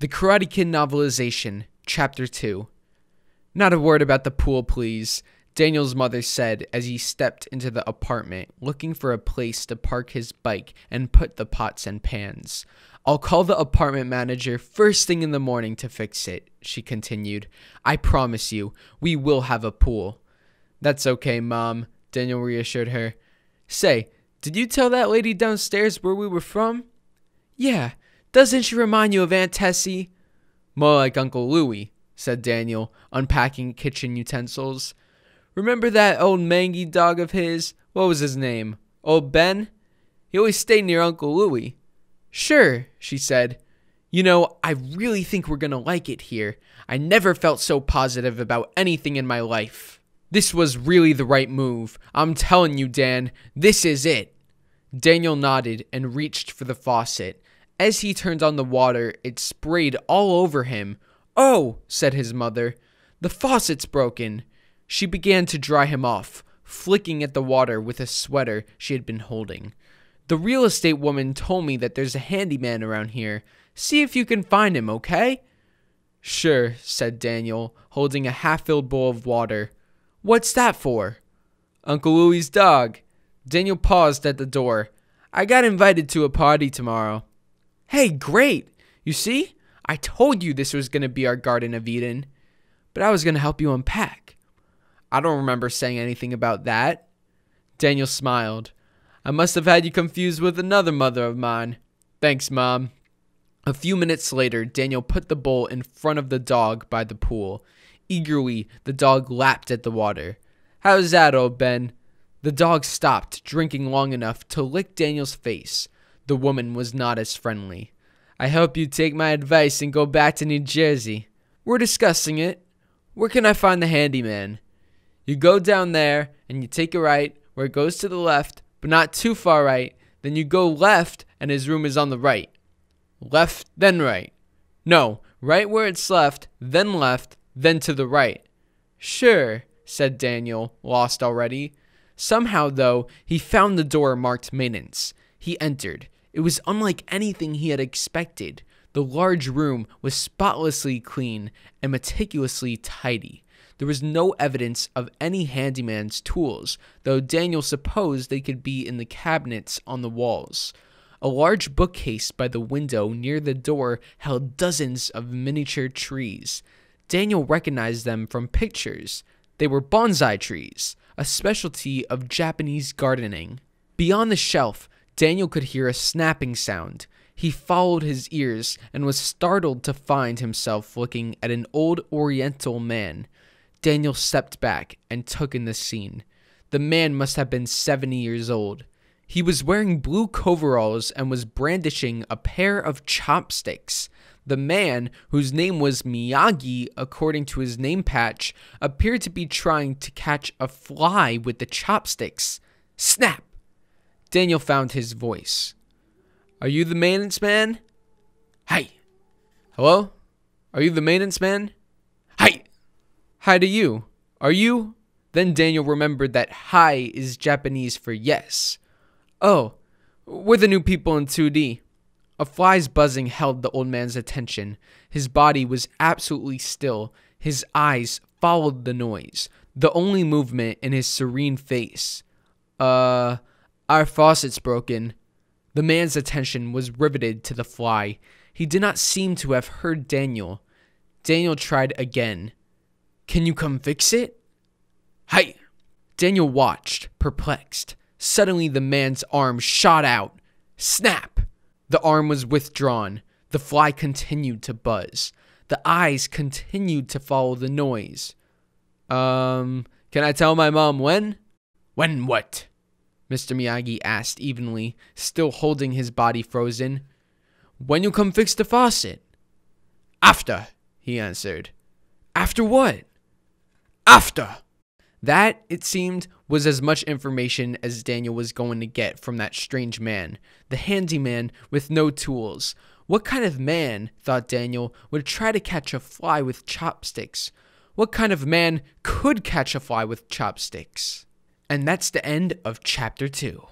The Karate Kid Novelization, Chapter 2. Not a word about the pool, please, Daniel's mother said as he stepped into the apartment, looking for a place to park his bike and put the pots and pans. I'll call the apartment manager first thing in the morning to fix it, she continued. I promise you, we will have a pool. That's okay, Mom, Daniel reassured her. Say, did you tell that lady downstairs where we were from? Yeah, doesn't she remind you of Aunt Tessie? More like Uncle Louie, said Daniel, unpacking kitchen utensils. Remember that old mangy dog of his? What was his name? Old Ben? He always stayed near Uncle Louie. Sure, she said. You know, I really think we're gonna like it here. I never felt so positive about anything in my life. This was really the right move. I'm telling you, Dan, this is it. Daniel nodded and reached for the faucet. As he turned on the water, it sprayed all over him. Oh, said his mother, the faucet's broken. She began to dry him off, flicking at the water with a sweater she had been holding. The real estate woman told me that there's a handyman around here. See if you can find him, okay? Sure, said Daniel, holding a half filled bowl of water. What's that for? Uncle Louie's dog. Daniel paused at the door. I got invited to a party tomorrow. Hey, great. You see? I told you this was going to be our Garden of Eden, but I was going to help you unpack. I don't remember saying anything about that. Daniel smiled. I must have had you confused with another mother of mine. Thanks, Mom. A few minutes later, Daniel put the bowl in front of the dog by the pool. Eagerly, the dog lapped at the water. How's that, old Ben? The dog stopped drinking long enough to lick Daniel's face. The woman was not as friendly. I hope you take my advice and go back to New Jersey. We're discussing it. Where can I find the handyman? You go down there and you take a right where it goes to the left, but not too far right. Then you go left and his room is on the right. Left, then right. No, right where it's left, then left, then to the right. Sure, said Daniel, lost already. Somehow, though, he found the door marked maintenance. He entered. It was unlike anything he had expected. The large room was spotlessly clean and meticulously tidy. There was no evidence of any handyman's tools, though Daniel supposed they could be in the cabinets on the walls. A large bookcase by the window near the door held dozens of miniature trees. Daniel recognized them from pictures. They were bonsai trees, a specialty of Japanese gardening. Beyond the shelf Daniel could hear a snapping sound. He followed his ears and was startled to find himself looking at an old Oriental man. Daniel stepped back and took in the scene. The man must have been 70 years old. He was wearing blue coveralls and was brandishing a pair of chopsticks. The man, whose name was Miyagi according to his name patch, appeared to be trying to catch a fly with the chopsticks. Snap! Daniel found his voice. Are you the maintenance man? Hi. Hello? Are you the maintenance man? Hi. Hi to you. Are you? Then Daniel remembered that hi is Japanese for yes. Oh, we're the new people in 2D. A fly's buzzing held the old man's attention. His body was absolutely still. His eyes followed the noise, the only movement in his serene face. Uh, our faucet's broken. The man's attention was riveted to the fly. He did not seem to have heard Daniel. Daniel tried again. Can you come fix it? Hi. Daniel watched, perplexed. Suddenly, the man's arm shot out. Snap! The arm was withdrawn. The fly continued to buzz. The eyes continued to follow the noise. Um, can I tell my mom when? When what? Mr. Miyagi asked evenly, still holding his body frozen. When you come fix the faucet? After, he answered. After what? After. That, it seemed, was as much information as Daniel was going to get from that strange man, the handyman with no tools. What kind of man, thought Daniel, would try to catch a fly with chopsticks? What kind of man could catch a fly with chopsticks? And that's the end of chapter two.